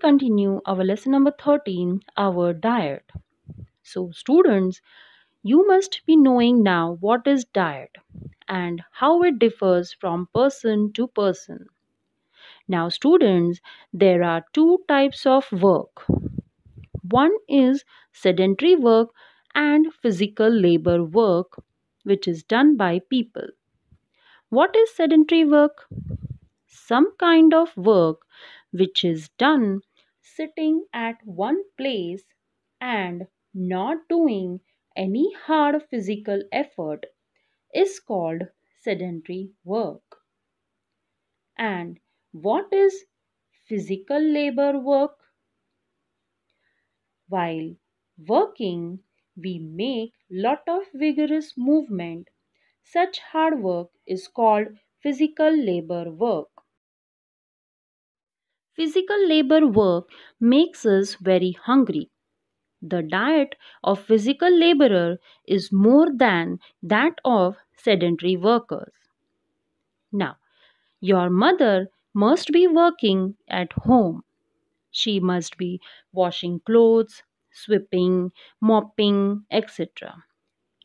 continue our lesson number 13, our diet. So, students, you must be knowing now what is diet and how it differs from person to person. Now, students, there are two types of work. One is sedentary work and physical labor work, which is done by people. What is sedentary work? Some kind of work which is done sitting at one place and not doing any hard physical effort is called sedentary work. And what is physical labor work? While working, we make lot of vigorous movement. Such hard work is called physical labor work. Physical labor work makes us very hungry. The diet of physical laborer is more than that of sedentary workers. Now, your mother must be working at home. She must be washing clothes, sweeping, mopping, etc.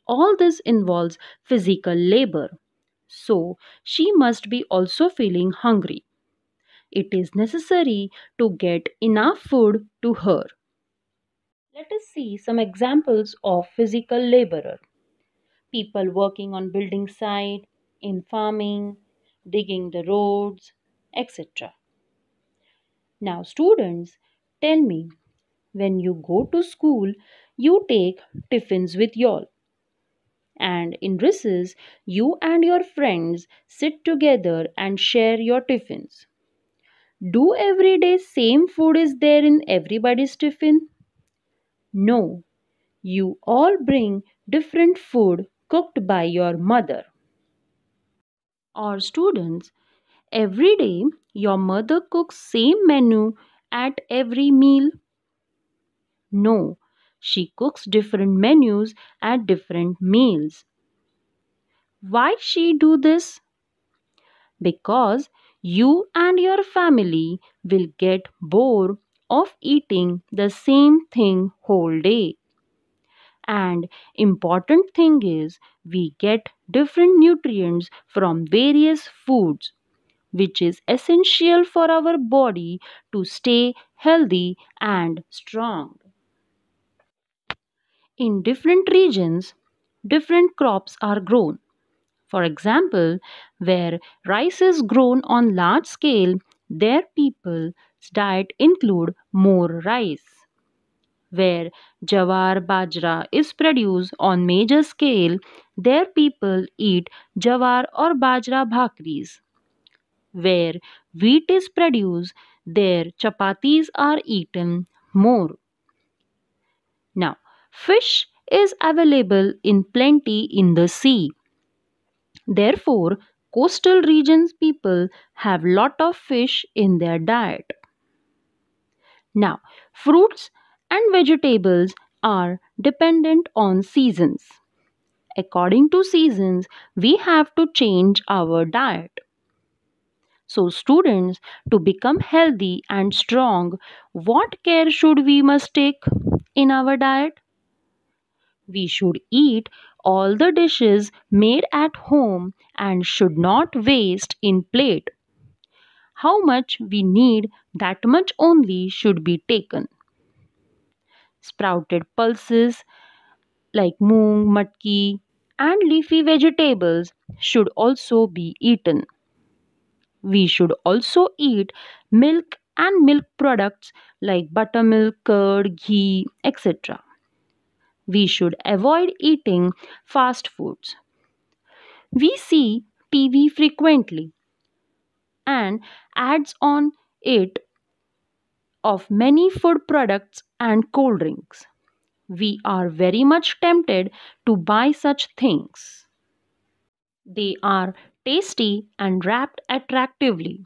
All this involves physical labor. So, she must be also feeling hungry it is necessary to get enough food to her. Let us see some examples of physical laborer. People working on building site, in farming, digging the roads, etc. Now students, tell me, when you go to school, you take tiffins with y'all. And in recess, you and your friends sit together and share your tiffins do every day same food is there in everybody's tiffin? No, you all bring different food cooked by your mother. Or students, every day your mother cooks same menu at every meal. No, she cooks different menus at different meals. Why she do this? Because you and your family will get bored of eating the same thing whole day and important thing is we get different nutrients from various foods which is essential for our body to stay healthy and strong in different regions different crops are grown for example, where rice is grown on large scale, their people's diet include more rice. Where jawar bajra is produced on major scale, their people eat jawar or bajra bhakris. Where wheat is produced, their chapatis are eaten more. Now, fish is available in plenty in the sea. Therefore, coastal regions people have lot of fish in their diet. Now, fruits and vegetables are dependent on seasons. According to seasons, we have to change our diet. So, students, to become healthy and strong, what care should we must take in our diet? We should eat all the dishes made at home and should not waste in plate. How much we need, that much only should be taken. Sprouted pulses like moong, matki, and leafy vegetables should also be eaten. We should also eat milk and milk products like buttermilk, curd, ghee, etc we should avoid eating fast foods. We see TV frequently and ads on it of many food products and cold drinks. We are very much tempted to buy such things. They are tasty and wrapped attractively.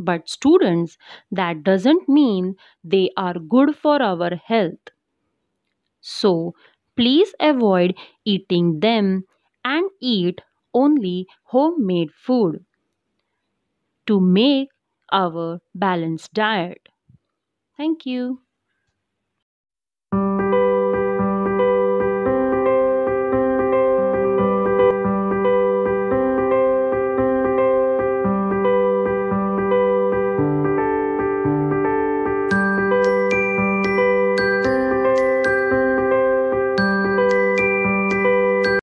But students, that doesn't mean they are good for our health. So, please avoid eating them and eat only homemade food to make our balanced diet. Thank you.